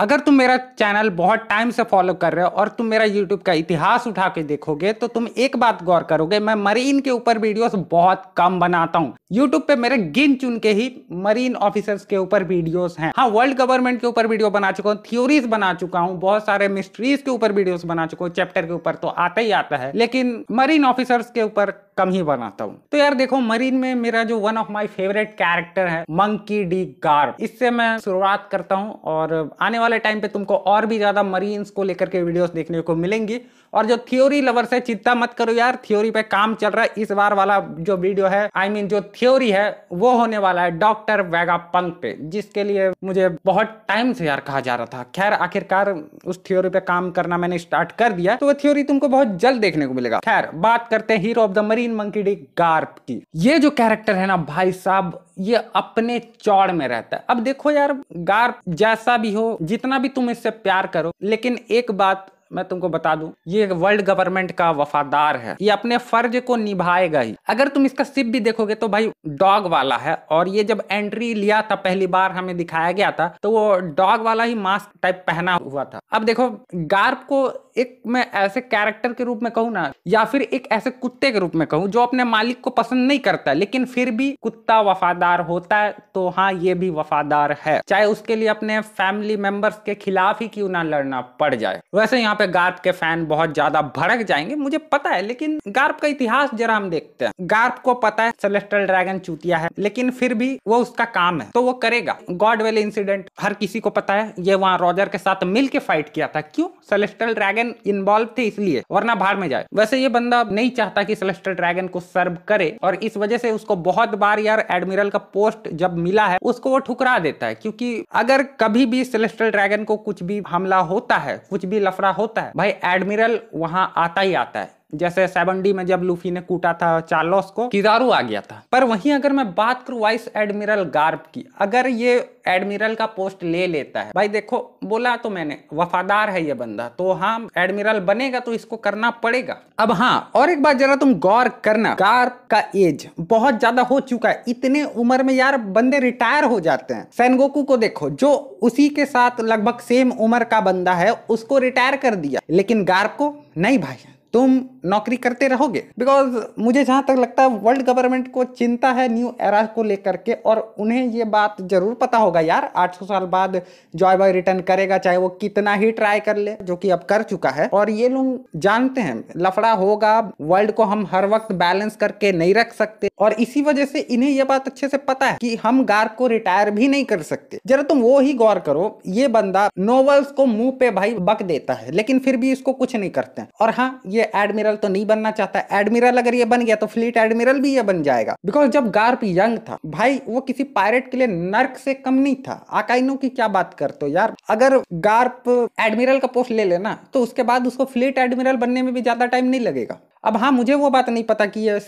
अगर तुम मेरा चैनल बहुत टाइम से फॉलो कर रहे हो और तुम मेरा यूट्यूब का इतिहास उठा के देखोगे तो तुम एक बात गौर करोगे मैं मरीन के ऊपर वीडियोस बहुत कम बनाता हूँ यूट्यूब पे मेरे गिन चुन के ही मरीन ऑफिसर्स के ऊपर वीडियोस हैं हाँ वर्ल्ड गवर्नमेंट के ऊपर वीडियो बना चुका हूँ थ्योरीज बना चुका हूँ बहुत सारे मिस्ट्रीज के ऊपर वीडियोज बना चुका हूँ चैप्टर के ऊपर तो आता ही आता है लेकिन मरीन ऑफिसर्स के ऊपर कम ही बनाता हूँ तो यार देखो मरीन में मेरा जो one of my favourite character है मंकी डी गार्ब इससे मैं शुरुआत करता हूँ और आने वाले टाइम पे तुमको और भी ज़्यादा मरीन्स को लेकर के वीडियोस देखने को मिलेंगी और जो थ्योरी लवर्स है चिंता मत करो यार थ्योरी पे काम चल रहा है इस बार वाला जो वीडियो है आई I मीन mean, जो थ्योरी है वो होने वाला है डॉक्टर वेगा पंक पे जिसके लिए मुझे बहुत टाइम से यार कहा जा रहा था खैर आखिरकार उस थ्योरी पे काम करना मैंने स्टार्ट कर दिया तो वो थ्योरी तुमको बहुत जल्द देखने को मिलेगा खैर बात करते हैं हीरो ऑफ द मरीन तीन मंकी डी गार्प की ये जो कैरेक्टर है ना भाई साहब ये अपने चौड़ में रहता है अब देखो यार गार्प जैसा भी हो जितना भी तुम इससे प्यार करो लेकिन एक बात मैं तुमको बता दूं ये वर्ल्ड गवर्नमेंट का वफादार है ये अपने फर्ज को निभाएगा ही अगर तुम इसका सिप भी देखोगे तो भाई डॉग वाला है और ये जब एंट्री लिया था पहली बार हमें दिखाया गया था तो वो डॉग वाला ही मास्क टाइप पहना हुआ था अब देखो गार्प को एक मैं ऐसे कैरेक्टर के रूप में कहूँ ना या फिर एक ऐसे कुत्ते के रूप में कहूँ जो अपने मालिक को पसंद नहीं करता लेकिन फिर भी कुत्ता वफादार होता है तो हाँ ये भी वफादार है चाहे उसके लिए अपने फैमिली मेंबर्स के खिलाफ ही क्यों ना लड़ना पड़ जाए वैसे यहाँ पे गार्प के फैन बहुत ज्यादा भड़क जाएंगे मुझे पता है लेकिन गार्प का इतिहास जरा हम देखते हैं गार्प को पता है सेलेस्टल ड्रैगन चूतिया है लेकिन फिर भी वो उसका काम है तो वो करेगा गॉड वेल इंसिडेंट हर किसी को पता है ये वहाँ रॉजर के साथ मिल फाइट किया था क्यों सेलेस्टल ड्रैगन इन्वॉल्व थे इसलिए वरना बाहर में जाए वैसे ये बंदा नहीं चाहता कि सेलेस्टल ड्रैगन को सर्व करे और इस वजह से उसको बहुत बार यार एडमिरल का पोस्ट जब मिला है उसको वो ठुकरा देता है क्योंकि अगर कभी भी सेलेस्टल ड्रैगन को कुछ भी हमला होता है कुछ भी लफड़ा होता होता है भाई एडमिरल वहां आता ही आता है जैसे सेवन में जब लूफी ने कूटा था चार्लोस को किदारू आ गया था पर वहीं अगर मैं बात करूं वाइस एडमिरल गार्ब की अगर ये एडमिरल का पोस्ट ले लेता है भाई देखो बोला तो मैंने वफादार है ये बंदा तो हाँ एडमिरल बनेगा तो इसको करना पड़ेगा अब हाँ और एक बात जरा तुम गौर करना गार्ब का एज बहुत ज्यादा हो चुका है इतने उम्र में यार बंदे रिटायर हो जाते हैं सैनगोकू को देखो जो उसी के साथ लगभग सेम उम्र का बंदा है उसको रिटायर कर दिया लेकिन गार्ब को नहीं भाई तुम नौकरी करते रहोगे बिकॉज मुझे जहाँ तक लगता है वर्ल्ड गवर्नमेंट को चिंता है न्यू एरा को लेकर के और उन्हें ये बात जरूर पता होगा यार 800 साल बाद जॉय बॉय रिटर्न करेगा चाहे वो कितना ही ट्राई कर ले जो कि अब कर चुका है और ये लोग जानते हैं लफड़ा होगा वर्ल्ड को हम हर वक्त बैलेंस करके नहीं रख सकते और इसी वजह से इन्हें यह बात अच्छे से पता है कि हम गार्क को रिटायर भी नहीं कर सकते जरा तुम वो ही गौर करो ये बंदा नोवल्स को मुंह पे भाई बक देता है लेकिन फिर भी इसको कुछ नहीं करते हैं और हाँ ये एडमिरल एडमिरल तो नहीं बनना चाहता एडमिरल अगर ये बन गया तो फ्लीट एडमिरल भी ये बन जाएगा बिकॉज जब गार्प यंग था भाई वो किसी पायरेट के लिए नर्क से कम नहीं था आकाइनो की क्या बात करते हो यार अगर गार्प एडमिरल का पोस्ट ले लेना तो उसके बाद उसको फ्लीट एडमिरल बनने में भी ज्यादा टाइम नहीं लगेगा अब हाँ मुझे वो बात नहीं पता कि ये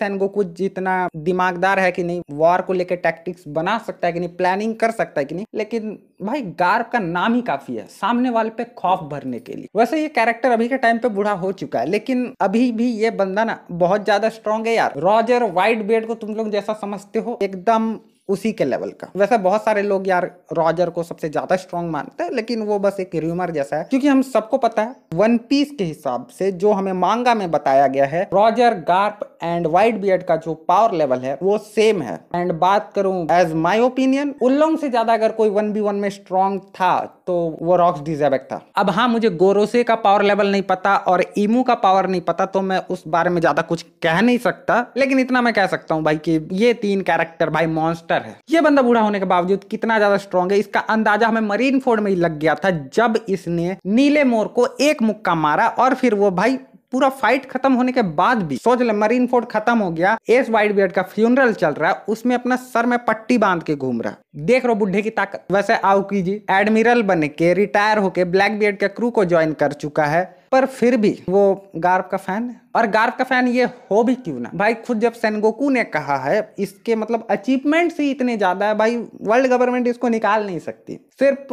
कुछ जितना दिमागदार है कि नहीं वॉर को लेकर टैक्टिक्स बना सकता है कि नहीं प्लानिंग कर सकता है कि नहीं लेकिन भाई गार्ब का नाम ही काफी है सामने वाले पे खौफ भरने के लिए वैसे ये कैरेक्टर अभी के टाइम पे बुढ़ा हो चुका है लेकिन अभी भी ये बंदा ना बहुत ज्यादा स्ट्रांग है यार रॉजर वाइट बेड को तुम लोग जैसा समझते हो एकदम उसी के लेवल का वैसे बहुत सारे लोग यार रॉजर को सबसे ज्यादा स्ट्रॉन्ग मानते हैं लेकिन वो बस एक र्यूमर जैसा है क्योंकि हम सबको पता है वन पीस के हिसाब से जो हमें मांगा में बताया गया है Roger Garp and Whitebeard का जो पावर लेवल है वो सेम है एंड बात करूं एज माई ओपिनियन उल्लोंग से ज्यादा अगर कोई वन बी वन में स्ट्रॉन्ग था तो वो रॉक्स डिजेबैक था अब हाँ मुझे गोरोसे का पावर लेवल नहीं पता और ईमू का पावर नहीं पता तो मैं उस बारे में ज्यादा कुछ कह नहीं सकता लेकिन इतना मैं कह सकता हूँ भाई कि ये तीन कैरेक्टर भाई मॉन्स्टर है ये बंदा बूढ़ा होने के बावजूद कितना ज्यादा स्ट्रॉन्ग है इसका अंदाजा हमें मरीन फोर्ड में ही लग गया था जब इसने नीले मोर को एक मुक्का मारा और फिर वो भाई पूरा फाइट खत्म होने के बाद भी सोच ले मरीन फोर्ड खत्म हो गया एस वाइट बियर्ड का फ्यूनरल चल रहा है उसमें अपना सर में पट्टी बांध के घूम रहा देख रो बुढ़े की ताकत वैसे आओ कीजिए एडमिरल बन के रिटायर होके ब्लैक बियर्ड के क्रू को ज्वाइन कर चुका है पर फिर भी वो गार्ब का फैन है और गार्थ का फैन ये हो भी क्यों ना भाई खुद जब सेनगोकू ने कहा है इसके मतलब अचीवमेंट्स ही इतने ज़्यादा है भाई वर्ल्ड गवर्नमेंट इसको निकाल नहीं सकती सिर्फ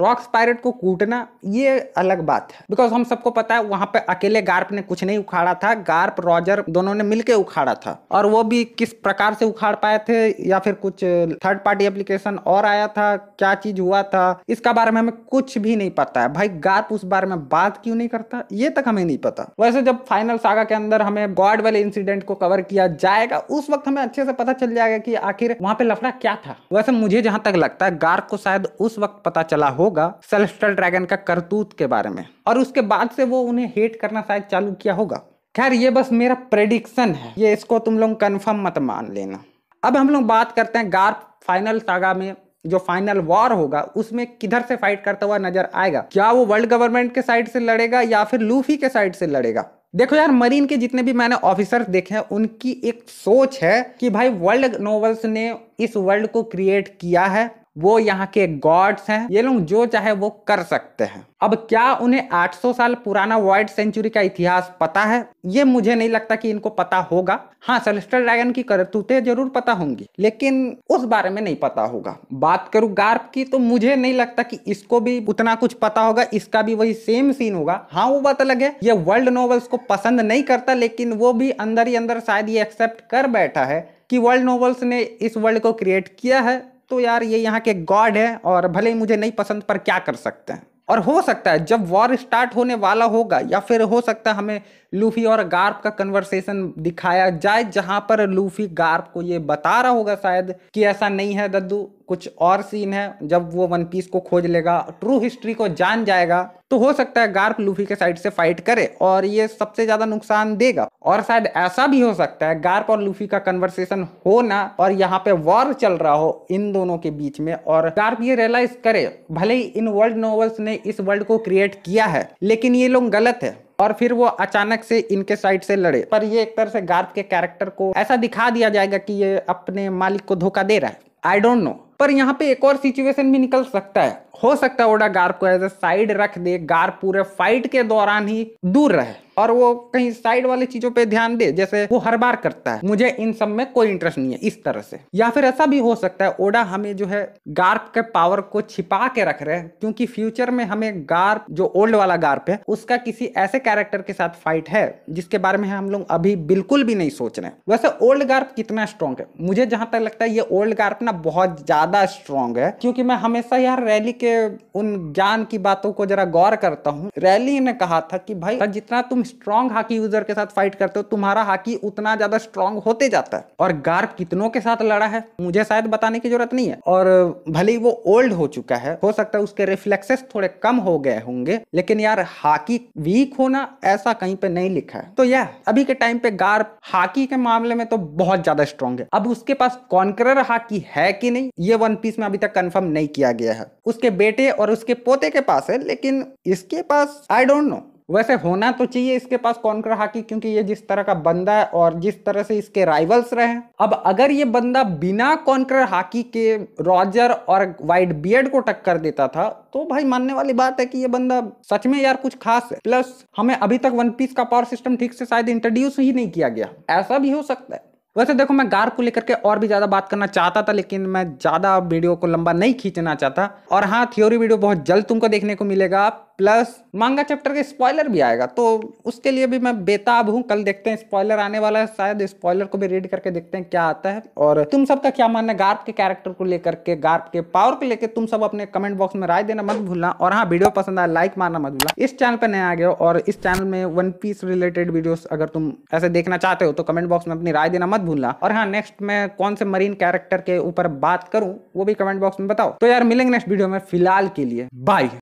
रॉक्स पायरेट को कूटना ये अलग बात है बिकॉज हम सबको पता है वहाँ पे अकेले गार्प ने कुछ नहीं उखाड़ा था गार्प रॉजर दोनों ने मिलकर उखाड़ा था और वो भी किस प्रकार से उखाड़ पाए थे या फिर कुछ थर्ड पार्टी एप्लीकेशन और आया था क्या चीज़ हुआ था इसका बारे में हमें कुछ भी नहीं पता है भाई गार्प उस बारे में बात क्यों नहीं करता ये तक हमें नहीं पता वैसे जब फाइनल सागर सागा के अंदर हमें गॉड वाले इंसिडेंट को कवर किया जाएगा उस वक्त हमें अच्छे से पता चल जाएगा कि आखिर वहां पे लफड़ा क्या था वैसे मुझे जहां तक लगता है गार्क को शायद उस वक्त पता चला होगा सेल्स्टर ड्रैगन का करतूत के बारे में और उसके बाद से वो उन्हें हेट करना शायद चालू किया होगा खैर ये बस मेरा प्रेडिक्शन है ये इसको तुम लोग कन्फर्म मत मान लेना अब हम लोग बात करते हैं गार्क फाइनल सागा में जो फाइनल वॉर होगा उसमें किधर से फाइट करता हुआ नजर आएगा क्या वो वर्ल्ड गवर्नमेंट के साइड से लड़ेगा या फिर लूफी के साइड से लड़ेगा देखो यार मरीन के जितने भी मैंने ऑफिसर देखे हैं उनकी एक सोच है कि भाई वर्ल्ड नोवेल्स ने इस वर्ल्ड को क्रिएट किया है वो यहाँ के गॉड्स हैं ये लोग जो चाहे वो कर सकते हैं अब क्या उन्हें 800 साल पुराना वर्ल्ड सेंचुरी का इतिहास पता है ये मुझे नहीं लगता कि इनको पता होगा हाँ सेलेस्टर ड्रैगन की करतूतें जरूर पता होंगी लेकिन उस बारे में नहीं पता होगा बात करूँ गार्प की तो मुझे नहीं लगता कि इसको भी उतना कुछ पता होगा इसका भी वही सेम सीन होगा हाँ वो बात अलग है ये वर्ल्ड नॉवल्स को पसंद नहीं करता लेकिन वो भी अंदर ही अंदर शायद ये एक्सेप्ट कर बैठा है कि वर्ल्ड नॉवल्स ने इस वर्ल्ड को क्रिएट किया है तो यार ये यहाँ के गॉड है और भले ही मुझे नहीं पसंद पर क्या कर सकते हैं और हो सकता है जब वॉर स्टार्ट होने वाला होगा या फिर हो सकता है हमें लूफी और गार्प का कन्वर्सेशन दिखाया जाए जहां पर लूफी गार्प को ये बता रहा होगा शायद कि ऐसा नहीं है दद्दू कुछ और सीन है जब वो वन पीस को खोज लेगा ट्रू हिस्ट्री को जान जाएगा तो हो सकता है गार्प लूफी के साइड से फाइट करे और ये सबसे ज्यादा नुकसान देगा और शायद ऐसा भी हो सकता है गार्प और लूफी का कन्वर्सेशन होना और यहाँ पे वॉर चल रहा हो इन दोनों के बीच में और गार्प ये रियलाइज करे भले ही इन वर्ल्ड नोवल्स ने इस वर्ल्ड को क्रिएट किया है लेकिन ये लोग गलत है और फिर वो अचानक से इनके साइड से लड़े पर ये एक तरह से गार्प के कैरेक्टर को ऐसा दिखा दिया जाएगा कि ये अपने मालिक को धोखा दे रहा है आई डोंट नो पर यहाँ पे एक और सिचुएशन भी निकल सकता है हो सकता है ओडा गार्प को एज ए साइड रख दे गार्प पूरे फाइट के दौरान ही दूर रहे और वो कहीं साइड वाली चीजों पे ध्यान दे जैसे वो हर बार करता है मुझे इन सब में कोई इंटरेस्ट नहीं है इस तरह से या फिर ऐसा भी हो सकता है ओडा हमें जो है गार्प के पावर को छिपा के रख रहे हैं क्योंकि फ्यूचर में हमें गार्प जो ओल्ड वाला गार्प है उसका किसी ऐसे कैरेक्टर के साथ फाइट है जिसके बारे में हम लोग अभी बिल्कुल भी नहीं सोच रहे वैसे ओल्ड गार्प कितना स्ट्रॉन्ग है मुझे जहां तक लगता है ये ओल्ड गार्प ना बहुत ज्यादा स्ट्रॉन्ग है क्योंकि मैं हमेशा यार रैली के उन ज्ञान की बातों को जरा गौर करता हूँ रैली ने कहा था कि भाई जितना तुम स्ट्रांग हाकी यूजर के साथ फाइट करते हो तुम्हारा हाकी उतना ज्यादा स्ट्रांग होते जाता है और गार्प कितनों के साथ लड़ा है मुझे शायद बताने की जरूरत नहीं है और भले ही वो ओल्ड हो चुका है हो सकता है उसके रिफ्लेक्सेस थोड़े कम हो गए होंगे लेकिन यार हाकी वीक होना ऐसा कहीं पे नहीं लिखा है तो यह अभी के टाइम पे गार्प हाकी के मामले में तो बहुत ज्यादा स्ट्रांग है अब उसके पास कॉन्क्रर हाकी है कि नहीं ये वन पीस में अभी तक कंफर्म नहीं किया गया है उसके बेटे और उसके पोते के पास है लेकिन इसके पास आई डोंट नो वैसे होना तो चाहिए इसके पास कॉन्कर हाकी क्योंकि ये जिस तरह का बंदा है और जिस तरह से इसके राइवल्स रहे अब अगर ये बंदा बिना कॉन्कर हाकी के रॉजर और वाइट बियर्ड को टक्कर देता था तो भाई मानने वाली बात है कि ये बंदा सच में यार कुछ खास है प्लस हमें अभी तक वन पीस का पावर सिस्टम ठीक से शायद इंट्रोड्यूस ही नहीं किया गया ऐसा भी हो सकता है वैसे देखो मैं गार को लेकर के और भी ज़्यादा बात करना चाहता था लेकिन मैं ज़्यादा वीडियो को लंबा नहीं खींचना चाहता और हाँ थ्योरी वीडियो बहुत जल्द तुमको देखने को मिलेगा प्लस मांगा चैप्टर के स्पॉयलर भी आएगा तो उसके लिए भी मैं बेताब हूँ कल देखते हैं स्पॉयलर आने वाला है शायद स्पॉयलर को भी रीड करके देखते हैं क्या आता है और तुम सबका क्या मानना है गार्प के कैरेक्टर को लेकर के गार्प के पावर को लेकर तुम सब अपने कमेंट बॉक्स में राय देना मत भूलना और हाँ वीडियो पसंद आया लाइक मारना मत भूलना इस चैनल पर नया आ गया और इस चैनल में वन पीस रिलेटेड वीडियो अगर तुम ऐसे देखना चाहते हो तो कमेंट बॉक्स में अपनी राय देना मत भूलना और हाँ नेक्स्ट मैं कौन से मरीन कैरेक्टर के ऊपर बात करूँ वो भी कमेंट बॉक्स में बताओ तो यार मिलेंगे नेक्स्ट वीडियो में फिलहाल के लिए बाय